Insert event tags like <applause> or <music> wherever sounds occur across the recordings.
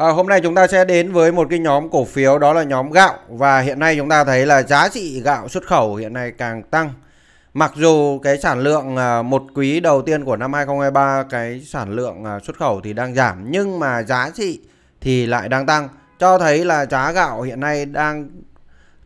À, hôm nay chúng ta sẽ đến với một cái nhóm cổ phiếu đó là nhóm gạo và hiện nay chúng ta thấy là giá trị gạo xuất khẩu hiện nay càng tăng. Mặc dù cái sản lượng à, một quý đầu tiên của năm 2023 cái sản lượng à, xuất khẩu thì đang giảm nhưng mà giá trị thì lại đang tăng cho thấy là giá gạo hiện nay đang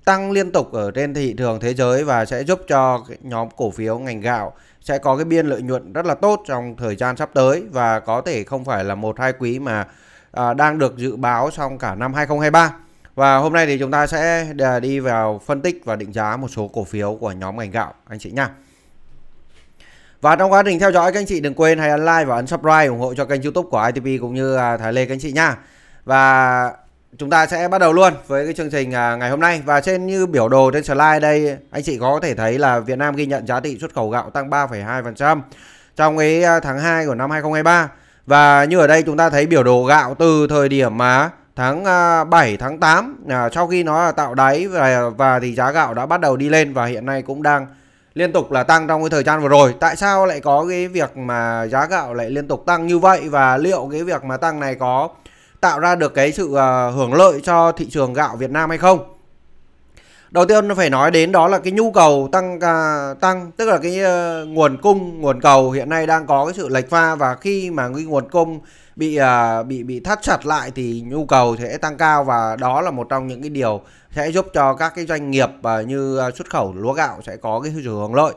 tăng liên tục ở trên thị trường thế giới và sẽ giúp cho nhóm cổ phiếu ngành gạo sẽ có cái biên lợi nhuận rất là tốt trong thời gian sắp tới và có thể không phải là một hai quý mà à, đang được dự báo trong cả năm 2023. Và hôm nay thì chúng ta sẽ à, đi vào phân tích và định giá một số cổ phiếu của nhóm ngành gạo anh chị nha. Và trong quá trình theo dõi các anh chị đừng quên hãy ấn like và ấn subscribe ủng hộ cho kênh YouTube của ITP cũng như à, Thái Lê các anh chị nha. Và chúng ta sẽ bắt đầu luôn với cái chương trình à, ngày hôm nay và trên như biểu đồ trên slide đây anh chị có thể thấy là Việt Nam ghi nhận giá trị xuất khẩu gạo tăng 3,2% trong cái tháng 2 của năm 2023 và như ở đây chúng ta thấy biểu đồ gạo từ thời điểm mà tháng 7, à, tháng 8 à, sau khi nó tạo đáy và, và thì giá gạo đã bắt đầu đi lên và hiện nay cũng đang liên tục là tăng trong cái thời gian vừa rồi. Tại sao lại có cái việc mà giá gạo lại liên tục tăng như vậy và liệu cái việc mà tăng này có tạo ra được cái sự à, hưởng lợi cho thị trường gạo Việt Nam hay không? đầu tiên phải nói đến đó là cái nhu cầu tăng uh, tăng tức là cái uh, nguồn cung nguồn cầu hiện nay đang có cái sự lệch pha và khi mà cái nguồn cung bị uh, bị bị thắt chặt lại thì nhu cầu sẽ tăng cao và đó là một trong những cái điều sẽ giúp cho các cái doanh nghiệp uh, như xuất khẩu lúa gạo sẽ có cái sự hưởng lợi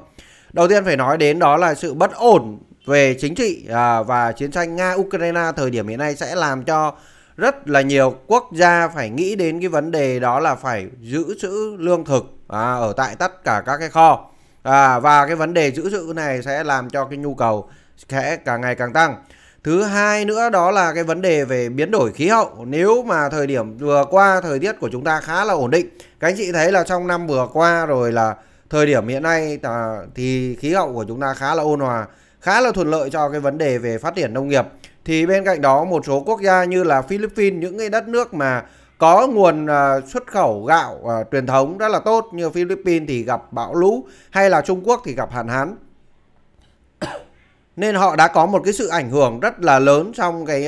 đầu tiên phải nói đến đó là sự bất ổn về chính trị uh, và chiến tranh nga ukraine thời điểm hiện nay sẽ làm cho rất là nhiều quốc gia phải nghĩ đến cái vấn đề đó là phải giữ trữ lương thực à, ở tại tất cả các cái kho à, và cái vấn đề giữ trữ này sẽ làm cho cái nhu cầu sẽ càng ngày càng tăng thứ hai nữa đó là cái vấn đề về biến đổi khí hậu nếu mà thời điểm vừa qua thời tiết của chúng ta khá là ổn định các anh chị thấy là trong năm vừa qua rồi là thời điểm hiện nay à, thì khí hậu của chúng ta khá là ôn hòa khá là thuận lợi cho cái vấn đề về phát triển nông nghiệp. Thì bên cạnh đó một số quốc gia như là Philippines, những cái đất nước mà có nguồn à, xuất khẩu gạo uh, truyền thống rất là tốt như Philippines thì gặp bão lũ hay là Trung Quốc thì gặp hạn hán. <coughs> Nên họ đã có một cái sự ảnh hưởng rất là lớn trong cái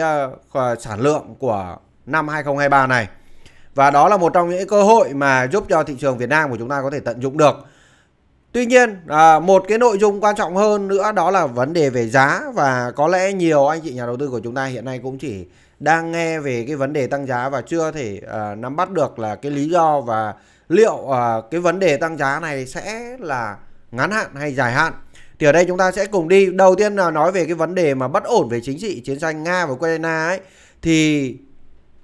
uh, sản lượng của năm 2023 này. Và đó là một trong những cơ hội mà giúp cho thị trường Việt Nam của chúng ta có thể tận dụng được. Tuy nhiên à, một cái nội dung quan trọng hơn nữa đó là vấn đề về giá và có lẽ nhiều anh chị nhà đầu tư của chúng ta hiện nay cũng chỉ đang nghe về cái vấn đề tăng giá và chưa thể à, nắm bắt được là cái lý do và liệu à, cái vấn đề tăng giá này sẽ là ngắn hạn hay dài hạn. Thì ở đây chúng ta sẽ cùng đi. Đầu tiên là nói về cái vấn đề mà bất ổn về chính trị chiến tranh Nga và Ukraine ấy thì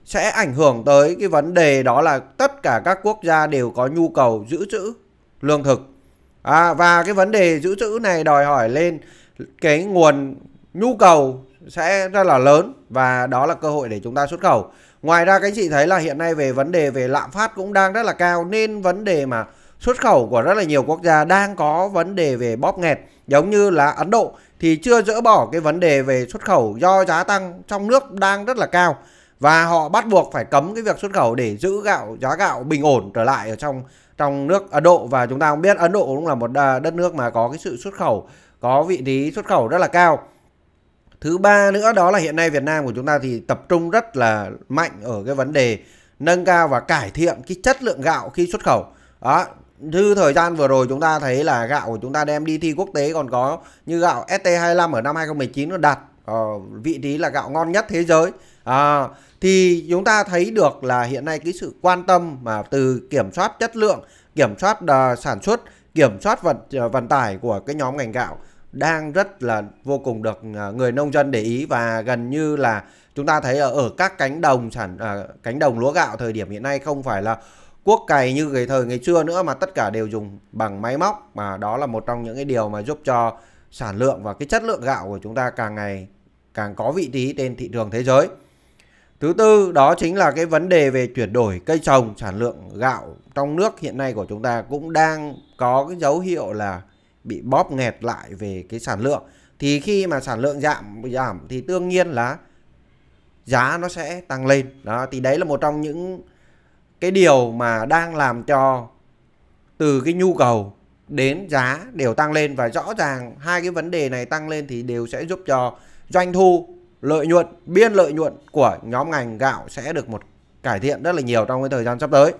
sẽ ảnh hưởng tới cái vấn đề đó là tất cả các quốc gia đều có nhu cầu giữ trữ lương thực à, và cái vấn đề giữ trữ này đòi hỏi lên cái nguồn nhu cầu sẽ rất là lớn và đó là cơ hội để chúng ta xuất khẩu ngoài ra các anh chị thấy là hiện nay về vấn đề về lạm phát cũng đang rất là cao nên vấn đề mà xuất khẩu của rất là nhiều quốc gia đang có vấn đề về bóp nghẹt giống như là Ấn Độ thì chưa dỡ bỏ cái vấn đề về xuất khẩu do giá tăng trong nước đang rất là cao và họ bắt buộc phải cấm cái việc xuất khẩu để giữ gạo giá gạo bình ổn trở lại ở trong trong nước Ấn Độ và chúng ta cũng biết Ấn Độ cũng là một à, đất nước mà có cái sự xuất khẩu có vị trí xuất khẩu rất là cao thứ ba nữa đó là hiện nay Việt Nam của chúng ta thì tập trung rất là mạnh ở cái vấn đề nâng cao và cải thiện cái chất lượng gạo khi xuất khẩu đó như thời gian vừa rồi chúng ta thấy là gạo của chúng ta đem đi thi quốc tế còn có như gạo ST25 ở năm 2019 nó đạt ở ờ, vị trí là gạo ngon nhất thế giới à, thì chúng ta thấy được là hiện nay cái sự quan tâm mà từ kiểm soát chất lượng, kiểm soát ờ, sản xuất, kiểm soát vận ờ, vận tải của cái nhóm ngành gạo đang rất là vô cùng được ờ, người nông dân để ý và gần như là chúng ta thấy ở, ở các cánh đồng sản uh, cánh đồng lúa gạo thời điểm hiện nay không phải là cuốc cày như cái thời ngày xưa nữa mà tất cả đều dùng bằng máy móc mà đó là một trong những cái điều mà giúp cho sản lượng và cái chất lượng gạo của chúng ta càng ngày càng có vị trí trên thị trường thế giới. Thứ tư đó chính là cái vấn đề về chuyển đổi cây trồng sản lượng gạo trong nước hiện nay của chúng ta cũng đang có cái dấu hiệu là bị bóp nghẹt lại về cái sản lượng. Thì khi mà sản lượng giảm giảm thì tương nhiên là giá nó sẽ tăng lên. Đó thì đấy là một trong những cái điều mà đang làm cho từ cái nhu cầu đến giá đều tăng lên và rõ ràng hai cái vấn đề này tăng lên thì đều sẽ giúp cho doanh thu lợi nhuận, biên lợi nhuận của nhóm ngành gạo sẽ được một cải thiện rất là nhiều trong cái thời gian sắp tới.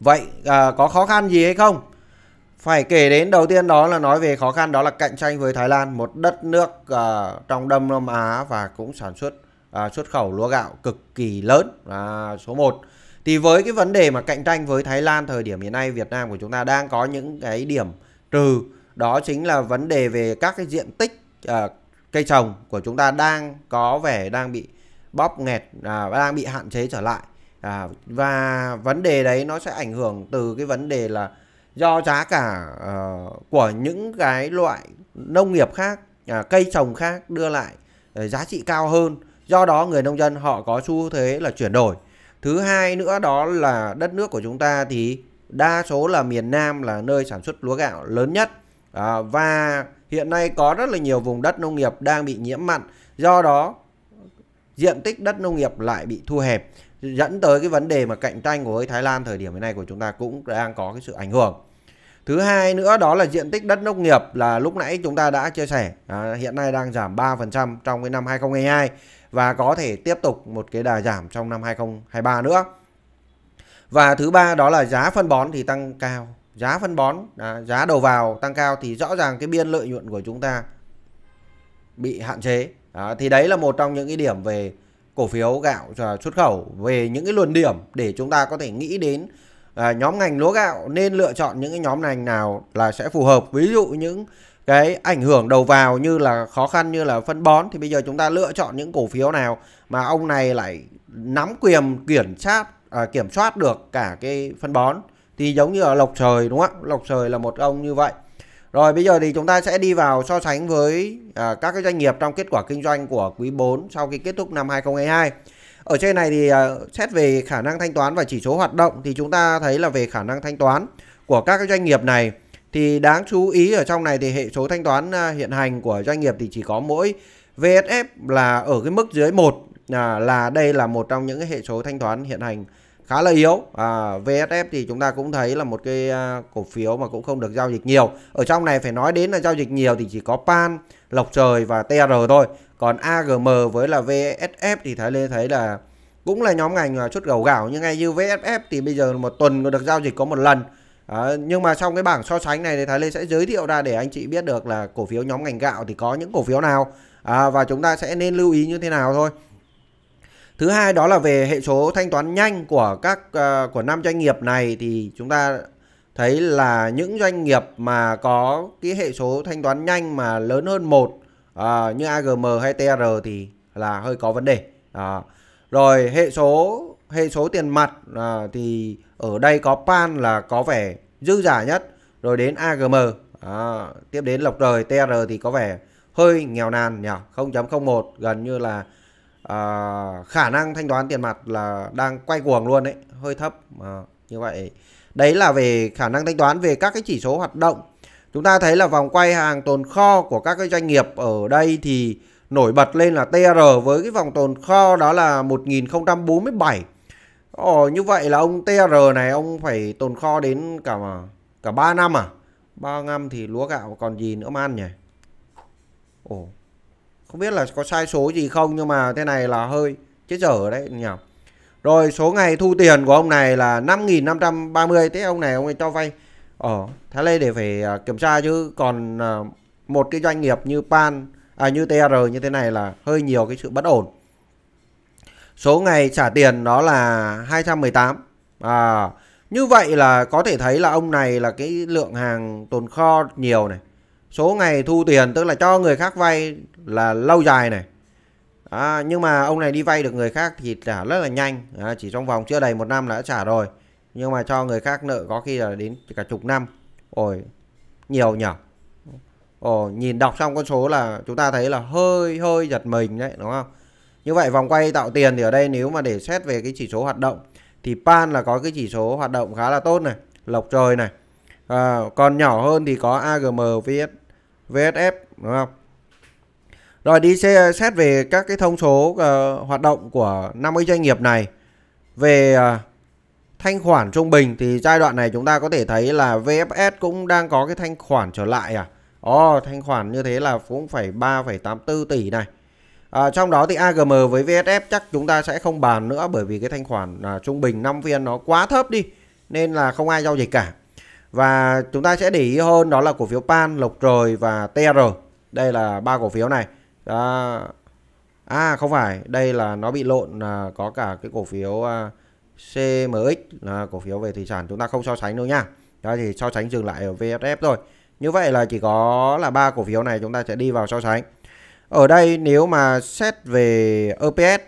Vậy à, có khó khăn gì hay không? Phải kể đến đầu tiên đó là nói về khó khăn đó là cạnh tranh với Thái Lan, một đất nước à, trong Đông Nam Á và cũng sản xuất à, xuất khẩu lúa gạo cực kỳ lớn là số 1. Thì với cái vấn đề mà cạnh tranh với Thái Lan thời điểm hiện nay Việt Nam của chúng ta đang có những cái điểm trừ đó chính là vấn đề về các cái diện tích à, cây trồng của chúng ta đang có vẻ đang bị bóp nghẹt à, đang bị hạn chế trở lại à, và vấn đề đấy nó sẽ ảnh hưởng từ cái vấn đề là do giá cả uh, của những cái loại nông nghiệp khác à, cây trồng khác đưa lại uh, giá trị cao hơn do đó người nông dân họ có xu thế là chuyển đổi thứ hai nữa đó là đất nước của chúng ta thì đa số là miền Nam là nơi sản xuất lúa gạo lớn nhất à, và Hiện nay có rất là nhiều vùng đất nông nghiệp đang bị nhiễm mặn, do đó diện tích đất nông nghiệp lại bị thu hẹp, dẫn tới cái vấn đề mà cạnh tranh của Thái Lan thời điểm hiện nay của chúng ta cũng đang có cái sự ảnh hưởng. Thứ hai nữa đó là diện tích đất nông nghiệp là lúc nãy chúng ta đã chia sẻ à, hiện nay đang giảm 3% trong cái năm 2022 và có thể tiếp tục một cái đà giảm trong năm 2023 nữa. Và thứ ba đó là giá phân bón thì tăng cao giá phân bón à, giá đầu vào tăng cao thì rõ ràng cái biên lợi nhuận của chúng ta bị hạn chế à, thì đấy là một trong những cái điểm về cổ phiếu gạo xuất khẩu về những cái luận điểm để chúng ta có thể nghĩ đến à, nhóm ngành lúa gạo nên lựa chọn những cái nhóm ngành nào là sẽ phù hợp ví dụ những cái ảnh hưởng đầu vào như là khó khăn như là phân bón thì bây giờ chúng ta lựa chọn những cổ phiếu nào mà ông này lại nắm quyền kiểm soát à, kiểm soát được cả cái phân bón thì giống như ở lộc trời đúng không ạ lộc trời là một ông như vậy rồi bây giờ thì chúng ta sẽ đi vào so sánh với à, các cái doanh nghiệp trong kết quả kinh doanh của quý 4 sau khi kết thúc năm 2022 ở trên này thì à, xét về khả năng thanh toán và chỉ số hoạt động thì chúng ta thấy là về khả năng thanh toán của các cái doanh nghiệp này thì đáng chú ý ở trong này thì hệ số thanh toán à, hiện hành của doanh nghiệp thì chỉ có mỗi VSF là ở cái mức dưới 1 à, là đây là một trong những cái hệ số thanh toán hiện hành khá là yếu à, VSF thì chúng ta cũng thấy là một cái à, cổ phiếu mà cũng không được giao dịch nhiều ở trong này phải nói đến là giao dịch nhiều thì chỉ có Pan Lộc Trời và TR thôi còn AGM với là VSF thì thấy lên thấy là cũng là nhóm ngành chút à, gầu gạo nhưng ngay như VSF thì bây giờ một tuần được giao dịch có một lần À, nhưng mà trong cái bảng so sánh này thì Thái Lê sẽ giới thiệu ra để anh chị biết được là cổ phiếu nhóm ngành gạo thì có những cổ phiếu nào à, và chúng ta sẽ nên lưu ý như thế nào thôi. Thứ hai đó là về hệ số thanh toán nhanh của các uh, của năm doanh nghiệp này thì chúng ta thấy là những doanh nghiệp mà có cái hệ số thanh toán nhanh mà lớn hơn một à, như AGM hay TR thì là hơi có vấn đề. À, rồi hệ số hệ số tiền mặt à, thì ở đây có PAN là có vẻ dư giả nhất, rồi đến AGM, à, tiếp đến lộc trời TR thì có vẻ hơi nghèo nàn nhỉ, 0.01 gần như là à, khả năng thanh toán tiền mặt là đang quay cuồng luôn đấy hơi thấp à, như vậy đấy là về khả năng thanh toán về các cái chỉ số hoạt động chúng ta thấy là vòng quay hàng tồn kho của các cái doanh nghiệp ở đây thì nổi bật lên là TR với cái vòng tồn kho đó là 1047 Ồ như vậy là ông TR này ông phải tồn kho đến cả cả 3 năm à 3 năm thì lúa gạo còn gì nữa man nhỉ Ồ không biết là có sai số gì không nhưng mà thế này là hơi chết dở đấy nhỉ rồi số ngày thu tiền của ông này là 5.530 thế ông này ông ấy cho vay ở ờ, Thái Lê để phải à, kiểm tra chứ còn à, một cái doanh nghiệp như Pan à như TR như thế này là hơi nhiều cái sự bất ổn số ngày trả tiền đó là 218 à như vậy là có thể thấy là ông này là cái lượng hàng tồn kho nhiều này số ngày thu tiền tức là cho người khác vay là lâu dài này à, nhưng mà ông này đi vay được người khác thì trả rất là nhanh à, chỉ trong vòng chưa đầy một năm là đã trả rồi nhưng mà cho người khác nợ có khi là đến cả chục năm ôi nhiều nhở ồ nhìn đọc xong con số là chúng ta thấy là hơi hơi giật mình đấy đúng không như vậy vòng quay tạo tiền thì ở đây nếu mà để xét về cái chỉ số hoạt động thì pan là có cái chỉ số hoạt động khá là tốt này lộc trời này à, còn nhỏ hơn thì có agm vs VSF đúng không? Rồi đi xét về các cái thông số uh, hoạt động của 50 doanh nghiệp này về uh, thanh khoản trung bình thì giai đoạn này chúng ta có thể thấy là VFS cũng đang có cái thanh khoản trở lại à. Ồ, oh, thanh khoản như thế là cũng phải 3,84 tỷ này. À, trong đó thì AGM với VSF chắc chúng ta sẽ không bàn nữa bởi vì cái thanh khoản à, trung bình 5 viên nó quá thấp đi nên là không ai giao dịch cả. Và chúng ta sẽ để ý hơn đó là cổ phiếu PAN, Lộc Trời và TR. Đây là ba cổ phiếu này. Đó. À không phải, đây là nó bị lộn là có cả cái cổ phiếu à, CMX là cổ phiếu về thủy sản chúng ta không so sánh đâu nha. Đó thì so sánh dừng lại ở VSF thôi. Như vậy là chỉ có là ba cổ phiếu này chúng ta sẽ đi vào so sánh. Ở đây nếu mà xét về EPS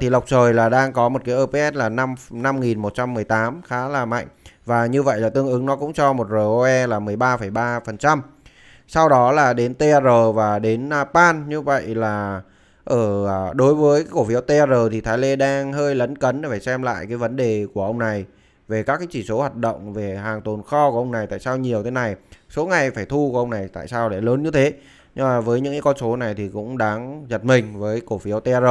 thì Lộc Trời là đang có một cái EPS là 5 5118 khá là mạnh và như vậy là tương ứng nó cũng cho một ROE là 13,3%. Sau đó là đến TR và đến à, PAN như vậy là ở à, đối với cổ phiếu TR thì Thái Lê đang hơi lấn cấn để phải xem lại cái vấn đề của ông này về các cái chỉ số hoạt động về hàng tồn kho của ông này tại sao nhiều thế này số ngày phải thu của ông này tại sao lại lớn như thế nhưng mà với những cái con số này thì cũng đáng giật mình với cổ phiếu TR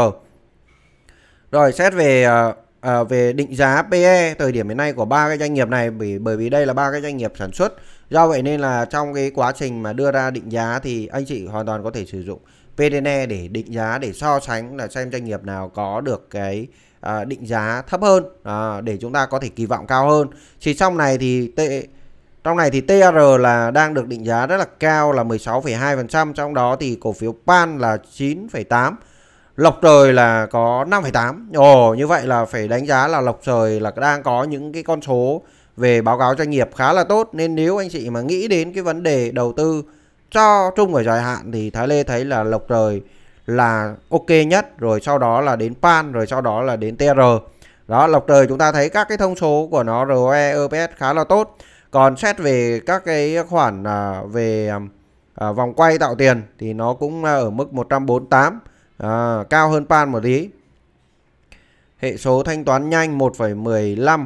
rồi xét về à, à, về định giá PE thời điểm hiện nay của ba cái doanh nghiệp này bởi bởi vì đây là ba cái doanh nghiệp sản xuất do vậy nên là trong cái quá trình mà đưa ra định giá thì anh chị hoàn toàn có thể sử dụng PDNE để định giá để so sánh là xem doanh nghiệp nào có được cái à, định giá thấp hơn à, để chúng ta có thể kỳ vọng cao hơn thì trong này thì T trong này thì TR là đang được định giá rất là cao là 16,2% trong đó thì cổ phiếu PAN là 9,8 Lộc trời là có 5,8. Ồ, như vậy là phải đánh giá là lộc trời là đang có những cái con số về báo cáo doanh nghiệp khá là tốt. Nên nếu anh chị mà nghĩ đến cái vấn đề đầu tư cho trung và dài hạn thì Thái Lê thấy là lộc trời là ok nhất. Rồi sau đó là đến PAN, rồi sau đó là đến TR. Đó, lộc trời chúng ta thấy các cái thông số của nó ROE, EPS khá là tốt. Còn xét về các cái khoản à, về à, à, vòng quay tạo tiền thì nó cũng ở mức 148 à, cao hơn pan một tí hệ số thanh toán nhanh 1,15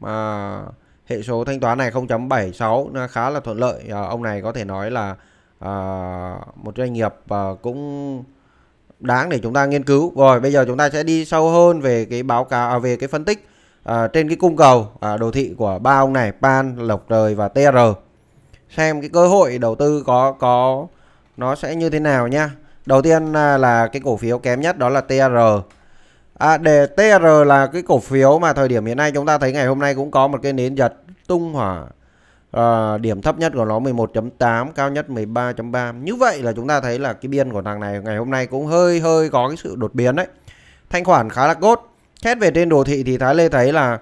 mà hệ số thanh toán này 0.76 nó khá là thuận lợi à, ông này có thể nói là à, một doanh nghiệp à, cũng đáng để chúng ta nghiên cứu rồi bây giờ chúng ta sẽ đi sâu hơn về cái báo cáo à, về cái phân tích à, trên cái cung cầu à, đồ thị của ba ông này pan lộc trời và tr xem cái cơ hội đầu tư có có nó sẽ như thế nào nha Đầu tiên à, là cái cổ phiếu kém nhất đó là TR. À, để TR là cái cổ phiếu mà thời điểm hiện nay chúng ta thấy ngày hôm nay cũng có một cái nến giật tung hỏa. À, điểm thấp nhất của nó 11.8, cao nhất 13.3. Như vậy là chúng ta thấy là cái biên của thằng này ngày hôm nay cũng hơi hơi có cái sự đột biến đấy. Thanh khoản khá là cốt. Xét về trên đồ thị thì Thái Lê thấy là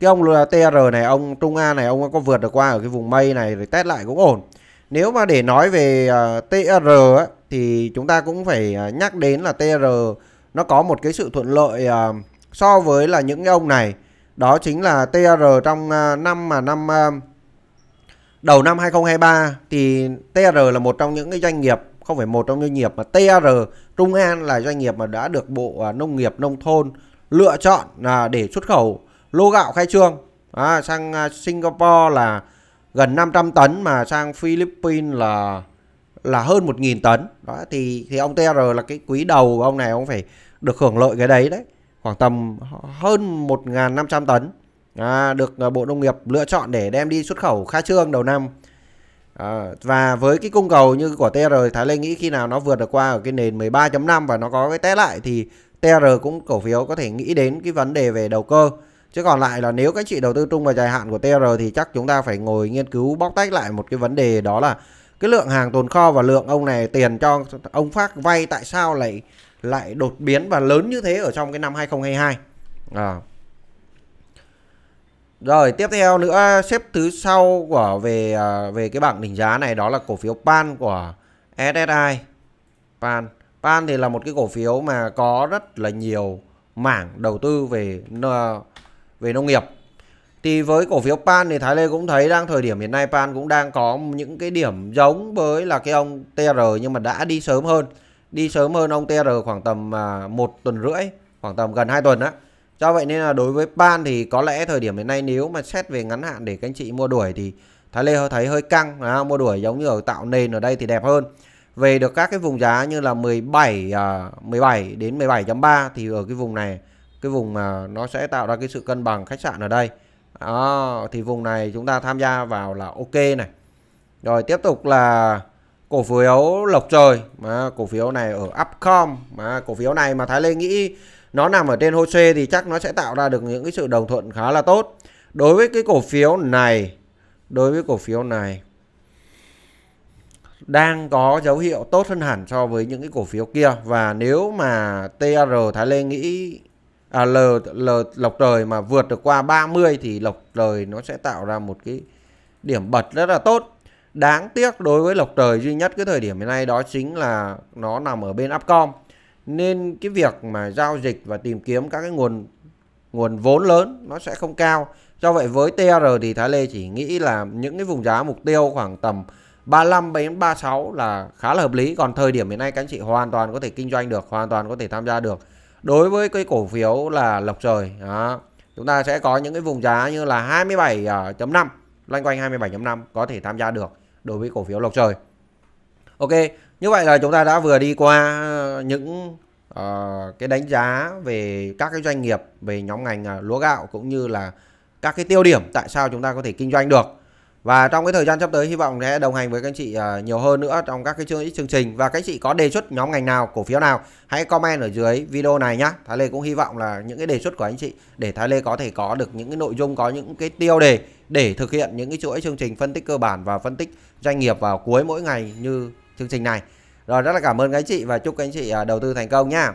cái ông TR này, ông Trung A này, ông có vượt được qua ở cái vùng mây này rồi test lại cũng ổn nếu mà để nói về uh, à, TR ấy, thì chúng ta cũng phải uh, nhắc đến là TR nó có một cái sự thuận lợi uh, so với là những ông này đó chính là TR trong uh, năm mà năm uh, đầu năm 2023 thì TR là một trong những cái doanh nghiệp không phải một trong doanh nghiệp mà TR Trung An là doanh nghiệp mà đã được Bộ uh, Nông nghiệp Nông thôn lựa chọn là để xuất khẩu lô gạo khai trương à, sang Singapore là gần 500 tấn mà sang Philippines là là hơn 1.000 tấn. Đó thì thì ông TR là cái quý đầu của ông này ông phải được hưởng lợi cái đấy đấy. Khoảng tầm hơn 1.500 tấn à, được à, Bộ Nông nghiệp lựa chọn để đem đi xuất khẩu khai trương đầu năm. À, và với cái cung cầu như của TR Thái Lê nghĩ khi nào nó vượt được qua ở cái nền 13.5 và nó có cái té lại thì TR cũng cổ phiếu có thể nghĩ đến cái vấn đề về đầu cơ. Chứ còn lại là nếu các chị đầu tư trung và dài hạn của TR thì chắc chúng ta phải ngồi nghiên cứu bóc tách lại một cái vấn đề đó là cái lượng hàng tồn kho và lượng ông này tiền cho ông Phát vay tại sao lại lại đột biến và lớn như thế ở trong cái năm 2022. À. Rồi tiếp theo nữa xếp thứ sau của về à, về cái bảng định giá này đó là cổ phiếu PAN của SSI. PAN PAN thì là một cái cổ phiếu mà có rất là nhiều mảng đầu tư về ờ, về nông nghiệp thì với cổ phiếu Pan thì Thái Lê cũng thấy đang thời điểm hiện nay Pan cũng đang có những cái điểm giống với là cái ông TR nhưng mà đã đi sớm hơn. Đi sớm hơn ông TR khoảng tầm à, một tuần rưỡi, khoảng tầm gần 2 tuần á. Do vậy nên là đối với Pan thì có lẽ thời điểm hiện nay nếu mà xét về ngắn hạn để các anh chị mua đuổi thì Thái Lê thấy hơi căng, à, mua đuổi giống như ở tạo nền ở đây thì đẹp hơn. Về được các cái vùng giá như là 17 à, 17 đến 17.3 thì ở cái vùng này cái vùng mà nó sẽ tạo ra cái sự cân bằng khách sạn ở đây đó, thì vùng này chúng ta tham gia vào là ok này rồi tiếp tục là cổ phiếu lộc trời mà cổ phiếu này ở upcom mà cổ phiếu này mà thái lê nghĩ nó nằm ở trên hose thì chắc nó sẽ tạo ra được những cái sự đồng thuận khá là tốt đối với cái cổ phiếu này đối với cổ phiếu này đang có dấu hiệu tốt hơn hẳn so với những cái cổ phiếu kia và nếu mà TR Thái Lê nghĩ à, L, L lọc trời mà vượt được qua 30 thì lọc trời nó sẽ tạo ra một cái điểm bật rất là tốt. Đáng tiếc đối với lọc trời duy nhất cái thời điểm hiện nay đó chính là nó nằm ở bên Upcom. Nên cái việc mà giao dịch và tìm kiếm các cái nguồn nguồn vốn lớn nó sẽ không cao. Do vậy với TR thì Thái Lê chỉ nghĩ là những cái vùng giá mục tiêu khoảng tầm 35 đến 36 là khá là hợp lý. Còn thời điểm hiện nay các anh chị hoàn toàn có thể kinh doanh được, hoàn toàn có thể tham gia được đối với cái cổ phiếu là lộc trời đó chúng ta sẽ có những cái vùng giá như là 27.5 à, loanh quanh 27.5 có thể tham gia được đối với cổ phiếu lộc trời ok như vậy là chúng ta đã vừa đi qua ờ, những uh, cái đánh giá về các cái doanh nghiệp về nhóm ngành uh, lúa gạo cũng như là các cái tiêu điểm tại sao chúng ta có thể kinh doanh được và trong cái thời gian sắp tới hy vọng sẽ đồng hành với các anh chị à, nhiều hơn nữa trong các cái chương, chương trình và các anh chị có đề xuất nhóm ngành nào cổ phiếu nào hãy comment ở dưới video này nhá Thái Lê cũng hy vọng là những cái đề xuất của anh chị để Thái Lê có thể có được những cái nội dung có những cái tiêu đề để thực hiện những cái chuỗi chương trình phân tích cơ bản và phân tích doanh nghiệp vào cuối mỗi ngày như chương trình này rồi rất là cảm ơn các anh chị và chúc các anh chị à, đầu tư thành công nhá